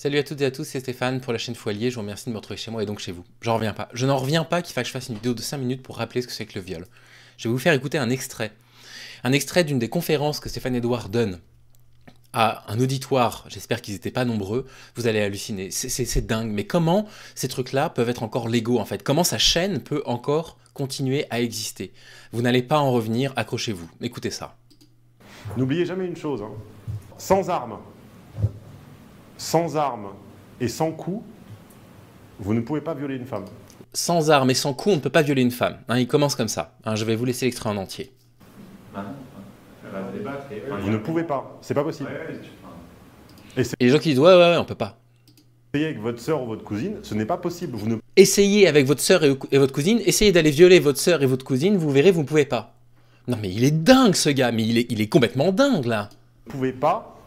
Salut à toutes et à tous, c'est Stéphane pour la chaîne Foilier. Je vous remercie de me retrouver chez moi et donc chez vous. Je n'en reviens pas. Je n'en reviens pas qu'il faille que je fasse une vidéo de 5 minutes pour rappeler ce que c'est que le viol. Je vais vous faire écouter un extrait. Un extrait d'une des conférences que Stéphane Edouard donne à un auditoire. J'espère qu'ils n'étaient pas nombreux. Vous allez halluciner. C'est dingue. Mais comment ces trucs-là peuvent être encore légaux en fait Comment sa chaîne peut encore continuer à exister Vous n'allez pas en revenir. Accrochez-vous. Écoutez ça. N'oubliez jamais une chose. Hein. Sans armes, sans armes et sans coups, vous ne pouvez pas violer une femme. Sans armes et sans coups, on ne peut pas violer une femme. Hein, il commence comme ça. Hein, je vais vous laisser l'extrait en entier. Vous ne pouvez pas, c'est pas possible. Et, les gens qui disent ouais, ouais, ouais on peut pas. Essayez avec votre sœur ou votre cousine, ce n'est pas possible. Vous Essayez avec votre sœur et, votre cousine, essayez d'aller violer votre sœur et votre cousine, vous verrez, vous ne pouvez pas. Non mais il est dingue ce gars, mais il il est complètement dingue là. Vous ne pouvez pas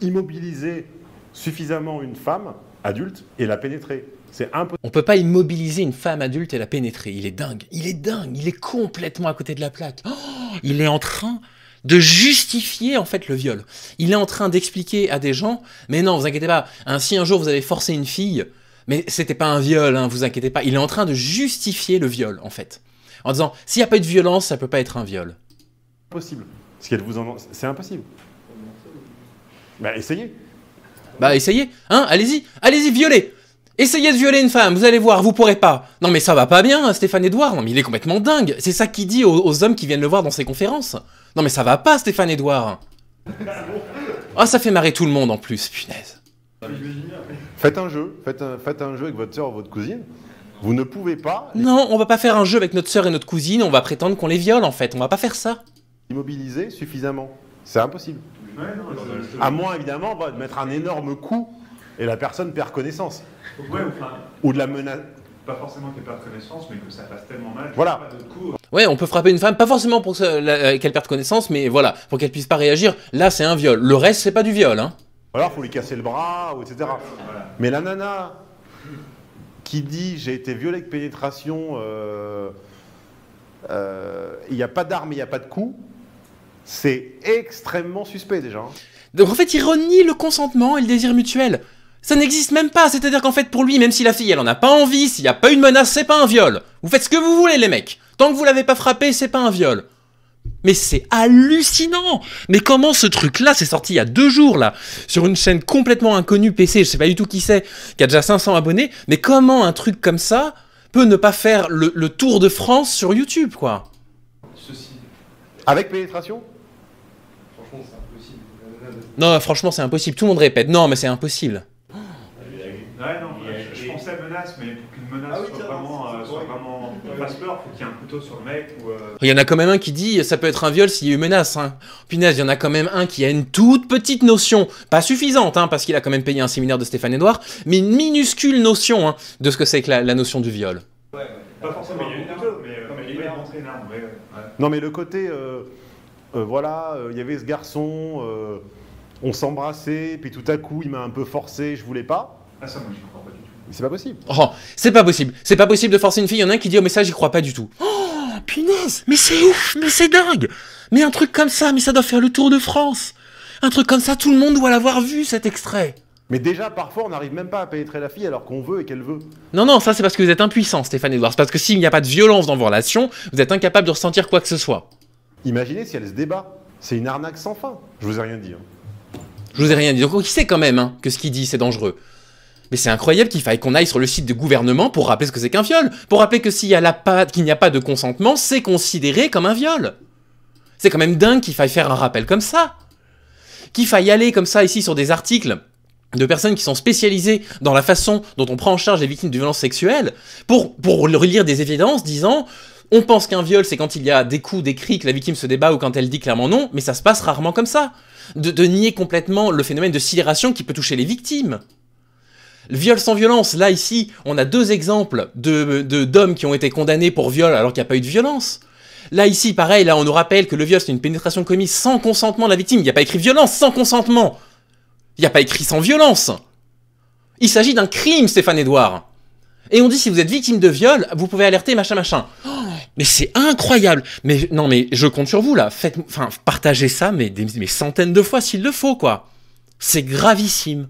immobiliser suffisamment une femme adulte et la pénétrer. C'est impossible. On peut pas immobiliser une femme adulte et la pénétrer. Il est dingue. Il est dingue. Il est complètement à côté de la plaque. Oh, il est en train de justifier en fait le viol. Il est en train d'expliquer à des gens, mais non, vous inquiétez pas. Ainsi, hein, si un jour vous avez forcé une fille, mais c'était pas un viol, hein, vous inquiétez pas. Il est en train de justifier le viol en fait, en disant s'il n'y a pas eu de violence, ça peut pas être un viol. C'est Ce c'est impossible. Bah, essayez. Bah essayez, hein, allez-y, allez-y, violez Essayez de violer une femme, vous allez voir, vous pourrez pas. Non mais ça va pas bien, Stéphane Edouard, non mais il est complètement dingue. C'est ça qu'il dit aux, hommes qui viennent le voir dans ses conférences. Non mais ça va pas, Stéphane Edouard. Ah, oh, ça fait marrer tout le monde en plus, punaise. Faites un jeu, faites un, jeu avec votre soeur ou votre cousine. Vous ne pouvez pas. Non, on va pas faire un jeu avec notre soeur et notre cousine, on va prétendre qu'on les viole en fait, on va pas faire ça. Immobiliser suffisamment, c'est impossible. À moins, évidemment, bah, de mettre un énorme coup et la personne perd connaissance. ou de la menace. Pas forcément qu'elle perde connaissance, mais que ça passe tellement mal. Voilà. Hein. Ouais, on peut frapper une femme, pas forcément pour euh, qu'elle perde connaissance, mais voilà, pour qu'elle puisse pas réagir. Là, c'est un viol. Le reste, c'est pas du viol. Hein. Alors, faut lui casser le bras, etc. Mais la nana qui dit j'ai été violée avec pénétration, euh, euh, il n'y a pas d'arme, il n'y a pas de coup, c'est extrêmement suspect déjà. Hein. Donc en fait, il renie le consentement et le désir mutuel. Ça n'existe même pas, c'est-à-dire qu'en fait pour lui, même si la fille elle en a pas envie, s'il n'y a pas une menace, c'est pas un viol. Vous faites ce que vous voulez les mecs. Tant que vous l'avez pas frappé, c'est pas un viol. Mais c'est hallucinant Mais comment ce truc-là, c'est sorti il y a deux jours, là, sur une chaîne complètement inconnue, PC, je sais pas du tout qui c'est, qui a déjà 500 abonnés, mais comment un truc comme ça peut ne pas faire le tour de France sur YouTube, quoi avec pénétration Franchement, c'est impossible. Non, franchement, c'est impossible. Tout le monde répète. Non, mais c'est impossible. Ouais, non, je, je, pensais menace, mais pour qu'une menace ah soit, vraiment, euh, vraiment peur, faut qu'il y ait un couteau sur le mec. Ou, euh, Il y en a quand même un qui dit ça peut être un viol s'il y a eu menace. Hein. Punaise, il y en a quand même un qui a une toute petite notion, pas suffisante, hein, parce qu'il a quand même payé un séminaire de Stéphane Edouard, mais une minuscule notion hein, de ce que c'est que la, la, notion du viol. Ouais, pas forcément. Non, mais le côté, euh, euh, voilà, euh, il y avait ce garçon, on s'embrassait, puis tout à coup, il m'a un peu forcé, je voulais pas. Ah, ça, moi, je crois pas du tout. c'est pas possible. Oh, c'est pas possible. C'est pas possible de forcer une fille. Il y en a un qui dit, au oh, mais ça, j'y crois pas du tout. Oh, punaise, mais c'est ouf, mais c'est dingue. Mais un truc comme ça, mais ça doit faire le tour de France. Un truc comme ça, tout le monde doit l'avoir vu, cet extrait. Mais déjà, parfois, on n'arrive même pas à pénétrer la fille alors qu'on veut et qu'elle veut. Non, non, ça c'est parce que vous êtes impuissant, Stéphane Edwards. Parce que s'il n'y a pas de violence dans vos relations, vous êtes incapable de ressentir quoi que ce soit. Imaginez si elle se débat. C'est une arnaque sans fin. Je vous ai rien dit. Hein. Je vous ai rien dit. Donc, il sait quand même hein, que ce qu'il dit, c'est dangereux. Mais c'est incroyable qu'il faille qu'on aille sur le site du gouvernement pour rappeler ce que c'est qu'un viol. Pour rappeler que s'il n'y a, n'y a pas de consentement, c'est considéré comme un viol. C'est quand même dingue qu'il faille faire un rappel comme ça. Qu'il faille aller comme ça ici sur des articles de personnes qui sont spécialisées dans la façon dont on prend en charge les victimes de violences sexuelles pour, pour relire des évidences disant on pense qu'un viol c'est quand il y a des coups, des cris, que la victime se débat ou quand elle dit clairement non, mais ça se passe rarement comme ça. De, nier complètement le phénomène de sidération qui peut toucher les victimes. Le viol sans violence, là ici, on a deux exemples d'hommes de, d'hommes qui ont été condamnés pour viol alors qu'il n'y a pas eu de violence. Là ici, pareil, là on nous rappelle que le viol c'est une pénétration commise sans consentement de la victime, il n'y a pas écrit violence sans consentement. Il n'y a pas écrit sans violence. Il s'agit d'un crime, Stéphane Edouard. Et on dit si vous êtes victime de viol, vous pouvez alerter machin machin. mais c'est incroyable. Mais non mais je compte sur vous là. Faites, enfin partagez ça mais des mais centaines de fois s'il le faut quoi. C'est gravissime.